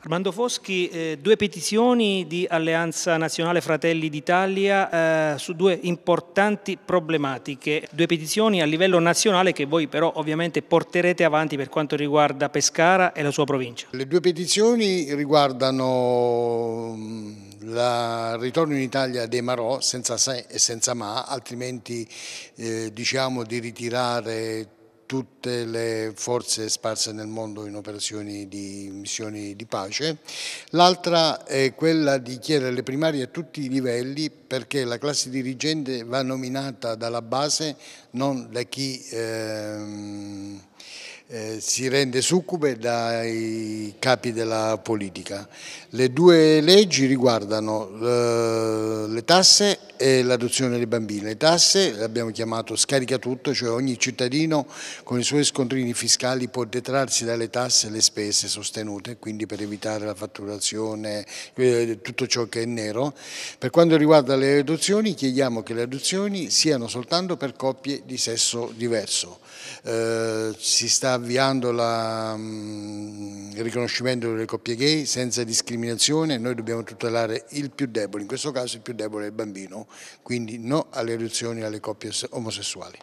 Armando Foschi, eh, due petizioni di Alleanza Nazionale Fratelli d'Italia eh, su due importanti problematiche, due petizioni a livello nazionale che voi però ovviamente porterete avanti per quanto riguarda Pescara e la sua provincia. Le due petizioni riguardano il mm, ritorno in Italia dei Marò senza se e senza ma, altrimenti eh, diciamo di ritirare tutte le forze sparse nel mondo in operazioni di missioni di pace, l'altra è quella di chiedere le primarie a tutti i livelli perché la classe dirigente va nominata dalla base, non da chi... Ehm, eh, si rende succube dai capi della politica. Le due leggi riguardano eh, le tasse e l'adozione dei bambini. Le tasse le abbiamo chiamato scarica tutto, cioè ogni cittadino con i suoi scontrini fiscali può detrarsi dalle tasse le spese sostenute, quindi per evitare la fatturazione, eh, tutto ciò che è nero. Per quanto riguarda le adozioni chiediamo che le adozioni siano soltanto per coppie di sesso diverso. si sta avviando la, mh, mm, il riconoscimento delle coppie gay senza discriminazione, noi dobbiamo tutelare il più debole, in questo caso il più debole è il bambino, quindi no alle riduzioni alle coppie omosessuali.